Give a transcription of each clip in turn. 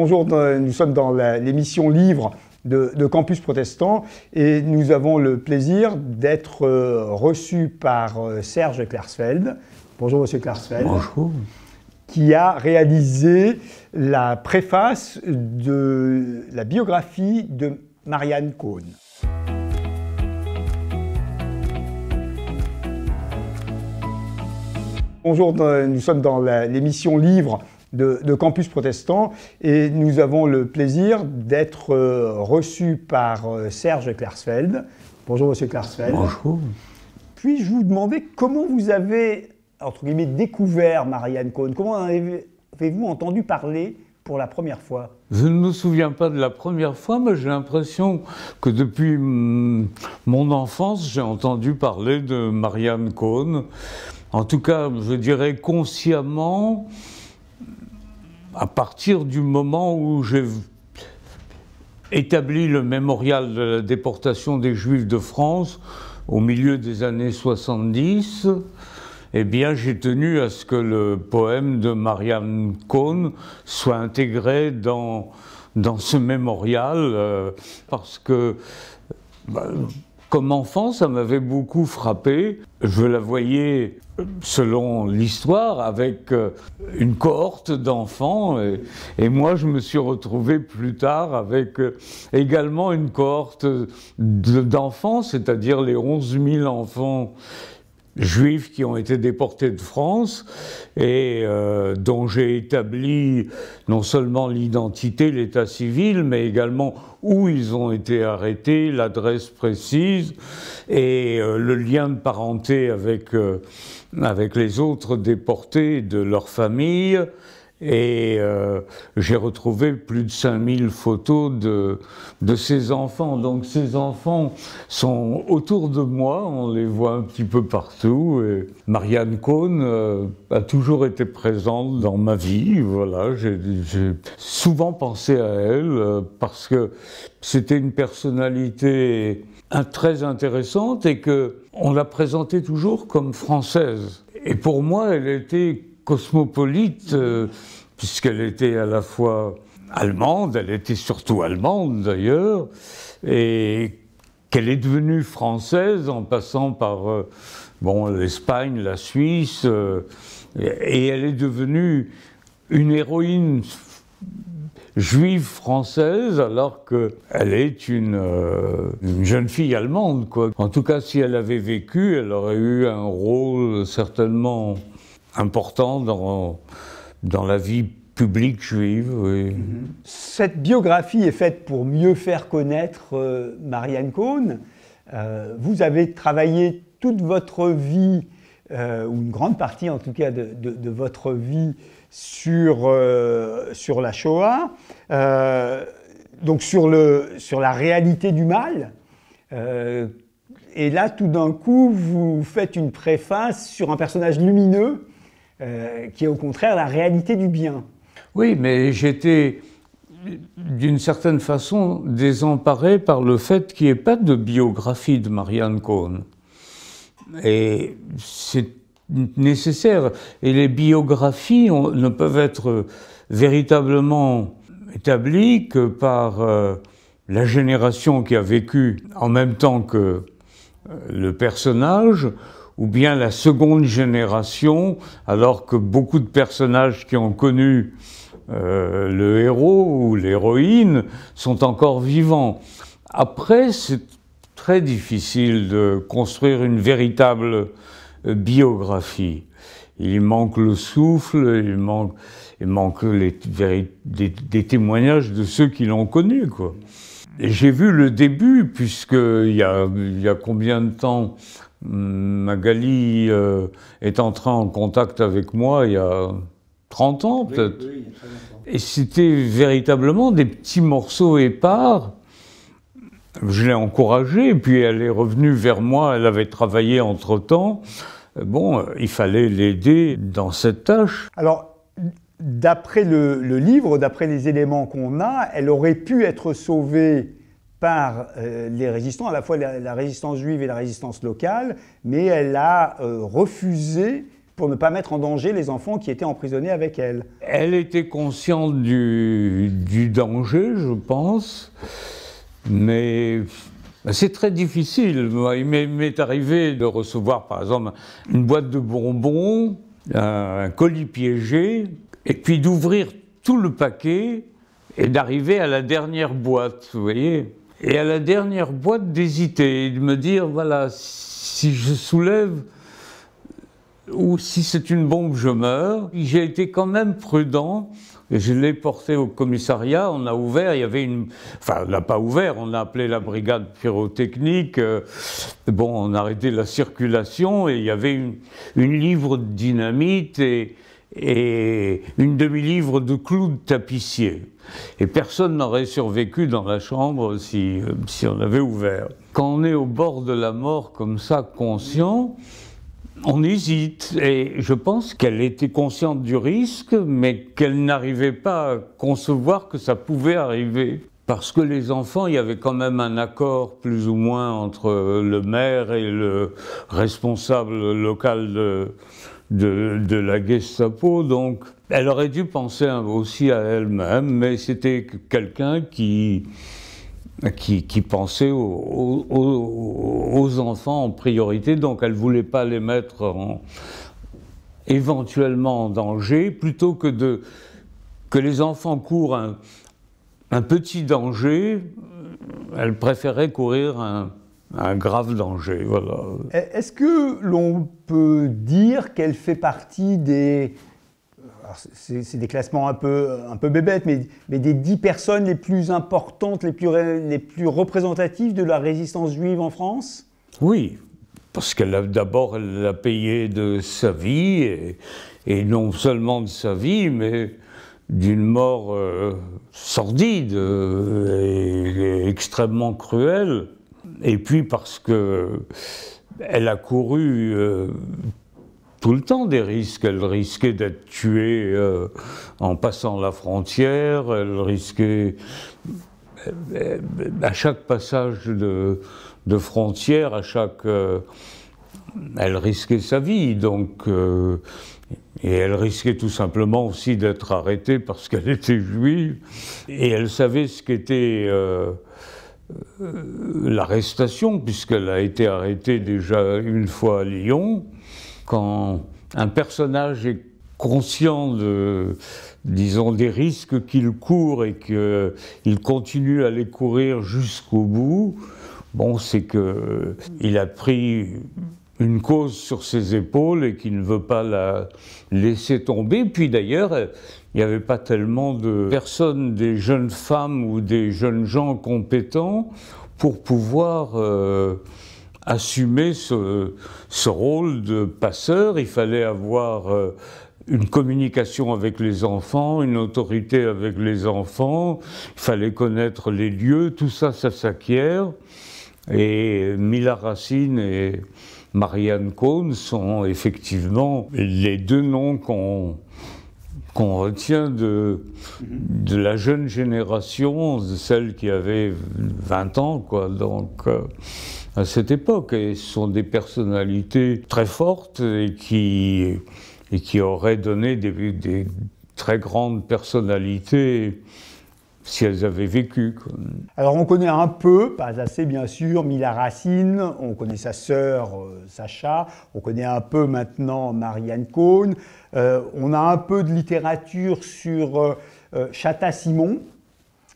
Bonjour, nous sommes dans l'émission Livre de, Campus Protestant et nous avons le plaisir d'être euh, reçus par euh, Serge Klarsfeld. Bonjour Monsieur Klarsfeld. Bonjour. Qui a réalisé la préface de la biographie de Marianne Cohn. Bonjour, nous sommes dans l'émission Livre de, campus protestant. Et nous avons le plaisir d'être euh, reçus par euh, Serge Klarsfeld. Bonjour, monsieur Klarsfeld. Bonjour. Puis-je vous demander comment vous avez, entre guillemets, découvert Marianne Cohn Comment avez-vous entendu parler pour la première fois Je ne me souviens pas de la première fois, mais j'ai l'impression que depuis mm, mon enfance, j'ai entendu parler de Marianne Cohn. En tout cas, je dirais consciemment, à partir du moment où j'ai établi le mémorial de la déportation des Juifs de France au milieu des années 70, eh bien, j'ai tenu à ce que le poème de Marianne Cohn soit intégré dans, dans ce mémorial, euh, parce que bah, comme enfant, ça m'avait beaucoup frappé. Je la voyais selon l'histoire, avec euh, une cohorte d'enfants. Et, moi, je me suis retrouvé plus tard avec euh, également une cohorte d'enfants, c'est-à-dire les 11 000 enfants juifs qui ont été déportés de France et euh, dont j'ai établi non seulement l'identité, l'état civil, mais également où ils ont été arrêtés, l'adresse précise et le lien de parenté avec avec les autres déportés de leur famille. Et euh, j'ai retrouvé plus de 5000 photos de, de ces enfants. Donc ces enfants sont autour de moi, on les voit un petit peu partout. Et Marianne Cohn euh, a toujours été présente dans ma vie. Voilà, j'ai souvent pensé à elle euh, parce que c'était une personnalité très intéressante et que on la présentait toujours comme française. Et pour moi, elle était cosmopolite euh, puisqu'elle était à la fois allemande, elle était surtout allemande d'ailleurs, et qu'elle est devenue française en passant par euh, bon, l'Espagne, la Suisse, euh, et elle est devenue une héroïne juive française alors qu'elle est euh, une, jeune fille allemande. Quoi. En tout cas, si elle avait vécu, elle aurait eu un rôle certainement important dans, dans la vie publique juive. Mhm. Cette biographie est faite pour mieux faire connaître euh, Marianne Cohn. Euh, vous avez travaillé toute votre vie euh, ou une grande partie en tout cas de, votre vie sur, euh, la Shoah, euh, donc sur, sur la réalité du mal. et là, tout d'un coup, vous faites une préface sur un personnage lumineux qui est au contraire la réalité du bien. Oui, mais j'étais d'une certaine façon désemparé par le fait qu'il n'y ait pas de biographie de Marianne Cohn. Et c'est nécessaire. Et les biographies ne peuvent être véritablement établies que par euh, la génération qui a vécu en même temps que euh, le personnage ou bien la seconde génération, alors que beaucoup de personnages qui ont connu euh, le héros ou l'héroïne sont encore vivants. Après, c'est très difficile de construire une véritable euh, biographie. Il manque le souffle, il manque, manque les, des, témoignages de ceux qui l'ont connu. Quoi. Et j'ai vu le début, puisqu'il y a, il y a combien de temps mm, Magali est euh, est entrée en contact avec moi il y a 30 ans peut-être. et c'était véritablement des petits morceaux épars je l'ai encouragée, puis elle est revenue vers moi, elle avait travaillé entre-temps. Euh, bon, euh, il fallait l'aider dans cette tâche. Alors, d'après le, livre, d'après les éléments qu'on a, elle aurait pu être sauvée par euh, les résistants, à la fois la, résistance juive et la résistance locale, mais elle a refusé pour ne pas mettre en danger les enfants qui étaient emprisonnés avec elle. Elle était consciente du, du danger, je pense. Mais bah, c'est très difficile. Il m'est arrivé de recevoir, par exemple, une boîte de bonbons, un colis piégé, et puis d'ouvrir tout le paquet et d'arriver à la dernière boîte, vous voyez. Et à la dernière boîte, d'hésiter et de me dire, voilà, si je soulève ou si c'est une bombe, je meurs. J'ai été quand même prudent je l'ai porté au commissariat, on a ouvert, il y avait une... Enfin, on n'a pas ouvert, on a appelé la brigade pyrotechnique, euh, bon, on a arrêté la circulation, et il y avait une, livre de dynamite et, une demi-livre de clous de tapissier. Et personne n'aurait survécu dans la chambre si euh, on avait ouvert. Quand on est au bord de la mort comme ça, conscient, on hésite et je pense qu'elle était consciente du risque, mais qu'elle n'arrivait pas à concevoir que ça pouvait arriver. Parce que les enfants, il y avait quand même un accord plus ou moins entre le maire et le responsable local de, de, de la Gestapo. Donc, elle aurait dû penser aussi à elle-même, mais c'était quelqu'un qui, qui, pensait aux, enfants en priorité, donc elle ne voulait pas les mettre en, éventuellement en danger, plutôt que de que les enfants courent un, petit danger, elle préférait courir un, un grave danger. Voilà. E-, est-ce que l'on peut dire qu'elle fait partie des c'est des classements un peu, un peu bébêtes, mais, des dix personnes les plus importantes, les plus, les plus représentatives de la résistance juive en France Oui, parce que d'abord, elle l'a payé de sa vie, et, non seulement de sa vie, mais d'une mort euh, sordide euh, et, extrêmement cruelle. Et puis parce que elle a couru euh, tout le temps des risques. Elle risquait d'être tuée euh, en passant la frontière, elle risquait euh, à chaque passage de, frontière, à chaque... Euh, elle risquait sa vie, donc... et elle risquait tout simplement aussi d'être arrêtée parce qu'elle était juive, et elle savait ce qu'était l'arrestation, puisqu'elle a été arrêtée déjà une fois à Lyon, quand un personnage est conscient de, disons, des risques qu'il court et qu'il continue à les courir jusqu'au bout, bon, c'est qu'il a pris une cause sur ses épaules et qu'il ne veut pas la laisser tomber. Puis d'ailleurs, il n'y avait pas tellement de personnes, des jeunes femmes ou des jeunes gens compétents pour pouvoir... Euh, assumer ce, rôle de passeur, il fallait avoir euh, une communication avec les enfants, une autorité avec les enfants, il fallait connaître les lieux, tout ça, ça s'acquiert. Et Mila Racine et Marianne Cohn sont effectivement les deux noms qu'on qu'on retient de, de, la jeune génération, de celle qui avait 20 ans, quoi. Donc. Euh, à cette époque. Et ce sont des personnalités très fortes et qui, et qui auraient donné des, des très grandes personnalités si elles avaient vécu. Alors on connaît un peu, pas assez bien sûr, Mila Racine, on connaît sa sœur euh, Sacha, on connaît un peu maintenant Marianne Cohn, euh, on a un peu de littérature sur euh, Chata Simon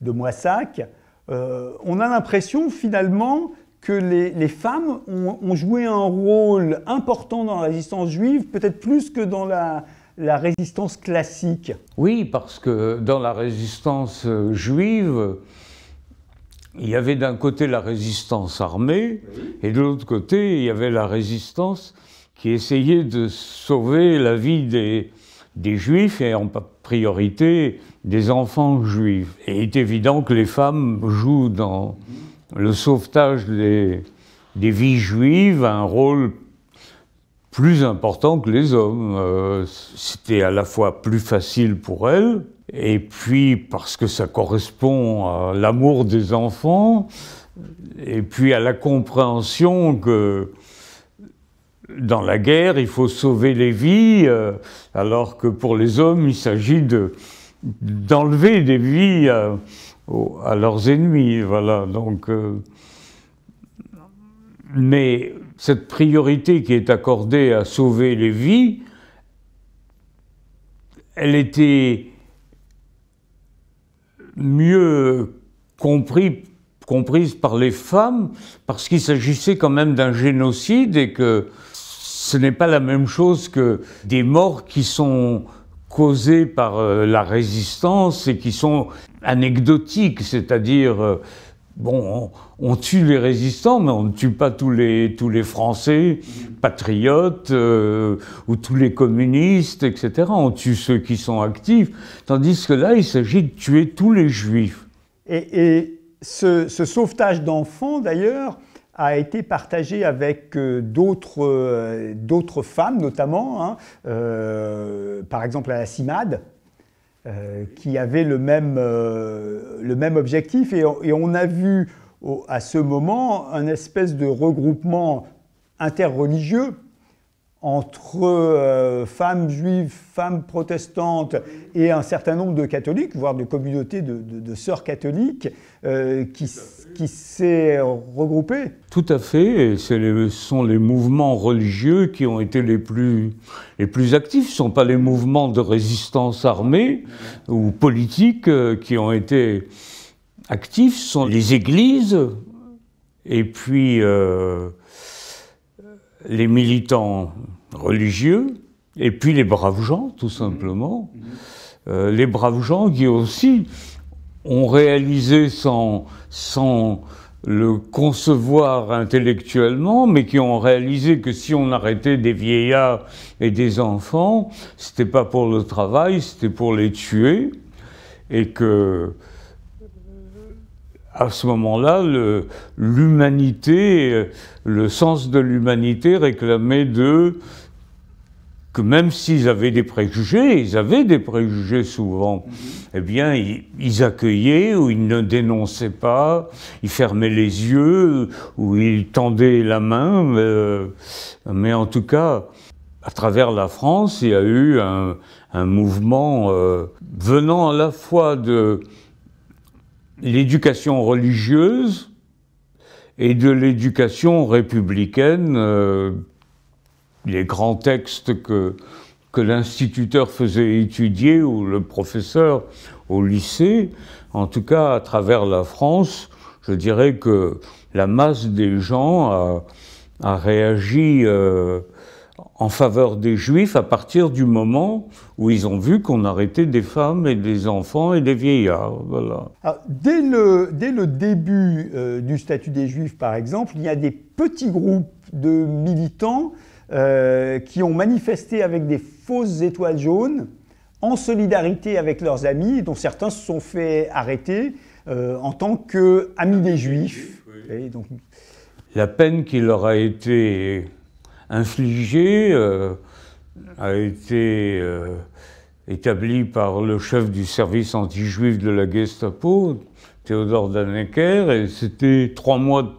de Moissac. on a l'impression finalement que les, femmes ont, joué un rôle important dans la résistance juive, peut-être plus que dans la, résistance classique. Oui, parce que dans la résistance euh, juive, il y avait d'un côté la résistance armée et de l'autre côté, il y avait la résistance qui essayait de sauver la vie des, des juifs et en priorité des enfants juifs. Et il est évident que les femmes jouent dans, le sauvetage des, vies juives a un rôle plus important que les hommes. Euh, c'était à la fois plus facile pour elles, et puis parce que ça correspond à l'amour des enfants, et puis à la compréhension que dans la guerre, il faut sauver les vies, euh, alors que pour les hommes, il s'agit d'enlever des vies. Euh, à leurs ennemis. Voilà, donc. Euh, mais cette priorité qui est accordée à sauver les vies, elle était mieux comprise par les femmes parce qu'il s'agissait quand même d'un génocide et que ce n'est pas la même chose que des morts qui sont causées par euh, la résistance et qui sont anecdotique, c'est-à-dire, euh, bon, on, tue les résistants, mais on ne tue pas tous les, tous les Français patriotes euh, ou tous les communistes, etc. On tue ceux qui sont actifs, tandis que là, il s'agit de tuer tous les juifs. Et, ce, sauvetage d'enfants, d'ailleurs, a été partagé avec euh, d'autres femmes, notamment, hein, par exemple à la CIMAD, euh, qui avaient euh, le même, objectif. Et, on a vu à ce moment un espèce de regroupement interreligieux entre euh, femmes juives, femmes protestantes et un certain nombre de catholiques, voire de communautés de, sœurs catholiques, euh, qui, s'est regroupée. Tout à fait, ce sont les mouvements religieux qui ont été les plus, les plus actifs, ce ne sont pas les mouvements de résistance armée ou politique euh, qui ont été actifs, ce sont les églises et puis... les militants religieux, et puis les braves gens, tout mhm. simplement. Mhm. Euh, les braves gens qui aussi ont réalisé sans, sans le concevoir intellectuellement, mais qui ont réalisé que si on arrêtait des vieillards et des enfants, c'était pas pour le travail, c'était pour les tuer, et que à ce moment-là, l'humanité, le, sens de l'humanité réclamait d'eux que même s'ils avaient des préjugés, ils avaient des préjugés souvent, mhm. eh bien, ils, accueillaient ou ils ne dénonçaient pas, ils fermaient les yeux ou ils tendaient la main, euh, mais, en tout cas, à travers la France, il y a eu un, mouvement euh, venant à la fois de l'éducation religieuse et de l'éducation républicaine. Euh, les grands textes que, que l'instituteur faisait étudier ou le professeur au lycée, en tout cas à travers la France, je dirais que la masse des gens a, réagi euh, en faveur des juifs à partir du moment où ils ont vu qu'on arrêtait des femmes et des enfants et des vieillards. Voilà. Ah, dès, le, dès, le, début euh, du statut des juifs, par exemple, il y a des petits groupes de militants euh, qui ont manifesté avec des fausses étoiles jaunes en solidarité avec leurs amis, dont certains se sont fait arrêter euh, en tant qu'amis des juifs. Et donc... La peine qui leur a été infligée euh, a été euh, établi établie par le chef du service anti-juif de la Gestapo, Théodore Dannecker, et c'était trois mois,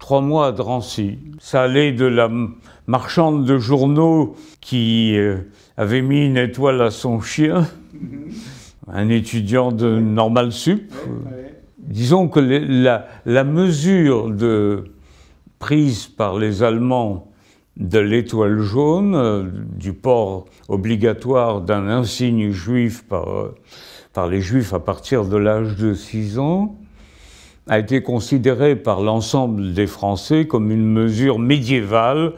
trois mois à Drancy. Ça allait de la marchande de journaux qui euh, avait mis une étoile à son chien, un étudiant de Normal Sup. Disons que la, la mesure de, prise par les Allemands de l'étoile jaune, euh, du port obligatoire d'un insigne juif par, euh, par les juifs à partir de l'âge de 6 ans, a été considéré par l'ensemble des Français comme une mesure médiévale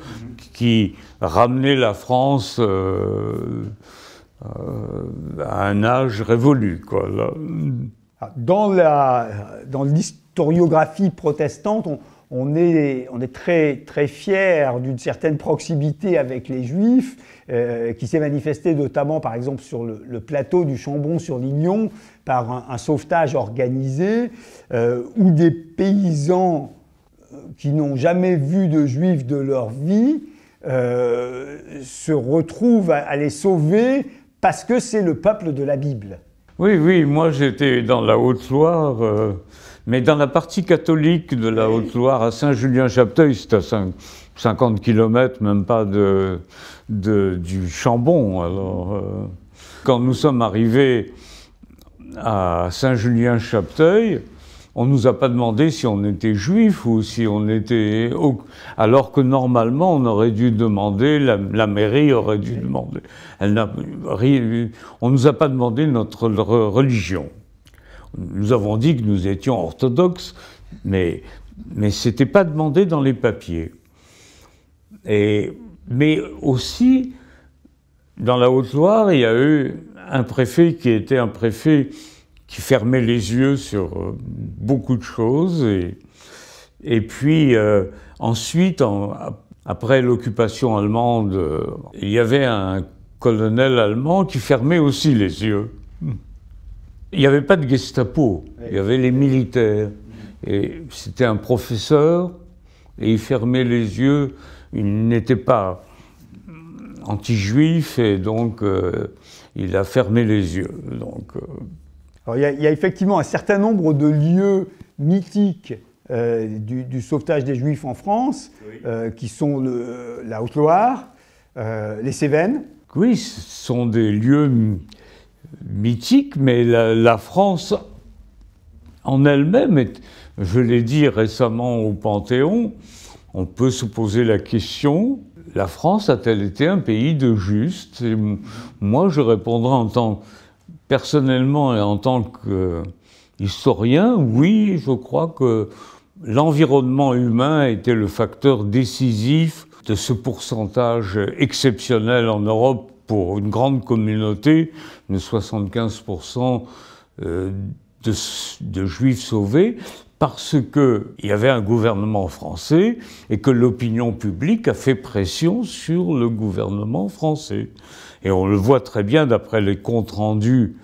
qui ramenait la France euh, à un âge révolu. Ah, dans l'historiographie protestante, on, on est, on est très, très fier d'une certaine proximité avec les Juifs, euh, qui s'est manifestée notamment, par exemple, sur le, plateau du Chambon sur Lignon, par un, sauvetage organisé, euh, où des paysans euh, qui n'ont jamais vu de Juifs de leur vie se retrouvent à, les sauver parce que c'est le peuple de la Bible. Oui, oui, moi j'étais dans la Haute-Loire. Mais dans la partie catholique de la Haute-Loire, à Saint-Julien-Chapteuil, c'est à 50 km, même pas de, du Chambon. Alors, euh, quand nous sommes arrivés à Saint-Julien-Chapteuil, on ne nous a pas demandé si on était juif ou si on était. Alors que normalement, on aurait dû demander, la, mairie aurait dû demander. on ne nous a pas demandé notre religion. Nous avons dit que nous étions orthodoxes, mais, mais ce n'était pas demandé dans les papiers. Et, mais aussi, dans la Haute-Loire, il y a eu un préfet qui était un préfet qui fermait les yeux sur euh, beaucoup de choses. Et, puis, euh, ensuite, après l'occupation allemande, euh, il y avait un colonel allemand qui fermait aussi les yeux. Il n'y avait pas de Gestapo, il y avait les militaires. Mm. Et c'était un professeur, et il fermait les yeux. Il n'était pas anti-juif, et donc euh, il a fermé les yeux. Donc, euh, il, y a, effectivement un certain nombre de lieux mythiques euh, du, sauvetage des juifs en France, qui sont la Haute-Loire, les Cévennes. Oui, ce sont des lieux mythique, mais la, France en elle-même, est, je l'ai dit récemment au Panthéon, on peut se poser la question, la France a-t-elle été un pays de juste Moi, je répondrai en tant, personnellement et en tant qu'historien, oui, je crois que l'environnement humain a été le facteur décisif de ce pourcentage exceptionnel en Europe pour une grande communauté euh, de 75% de, de juifs sauvés, parce qu'il y avait un gouvernement français et que l'opinion publique a fait pression sur le gouvernement français. Et on le voit très bien d'après les comptes rendus,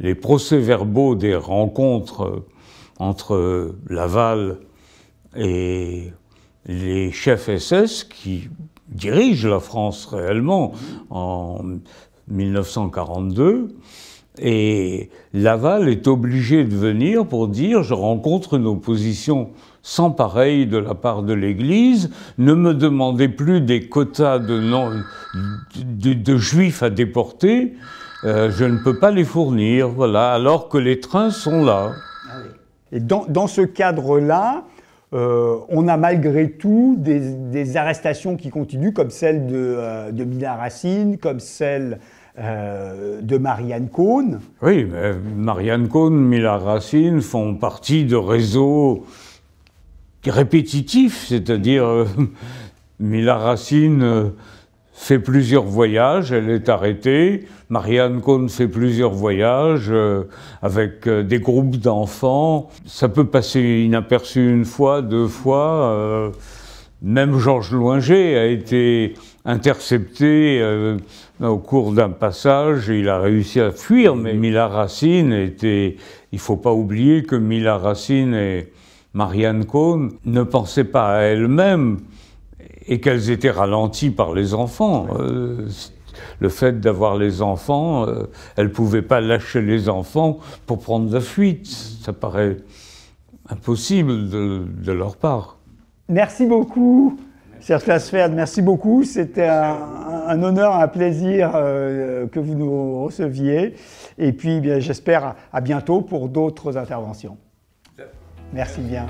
les procès-verbaux des rencontres euh, entre euh, Laval et les chefs SS qui dirige la France réellement en 1942. Et Laval est obligé de venir pour dire je rencontre une opposition sans pareil de la part de l'Église, ne me demandez plus des quotas de, de, juifs à déporter, euh, je ne peux pas les fournir, voilà, alors que les trains sont là. Ah et dans, dans ce cadre-là, euh, on a malgré tout des, arrestations qui continuent, comme celle de, euh, Mila Racine, comme celle euh, de Marianne Cohn. Oui, mais Marianne Cohn, Mila Racine font partie de réseaux répétitifs, c'est-à-dire Mila Racine fait plusieurs voyages, elle est arrêtée. Marianne Cohn fait plusieurs voyages euh, avec euh, des groupes d'enfants. Ça peut passer inaperçu une fois, deux fois. Euh, même Georges Loinger a été intercepté au cours d'un passage. Il a réussi à fuir, mais Mila Racine était. Il ne faut pas oublier que Mila Racine et Marianne Cohn ne pensaient pas à elles-mêmes et qu'elles étaient ralenties par les enfants. Euh, le fait d'avoir les enfants, euh, elles ne pouvaient pas lâcher les enfants pour prendre la fuite. Ça paraît impossible de, leur part. Merci beaucoup, Serge Klasferd. Merci beaucoup. C'était un, honneur, un plaisir euh, que vous nous receviez. Et puis, eh j'espère à bientôt pour d'autres interventions. Merci bien.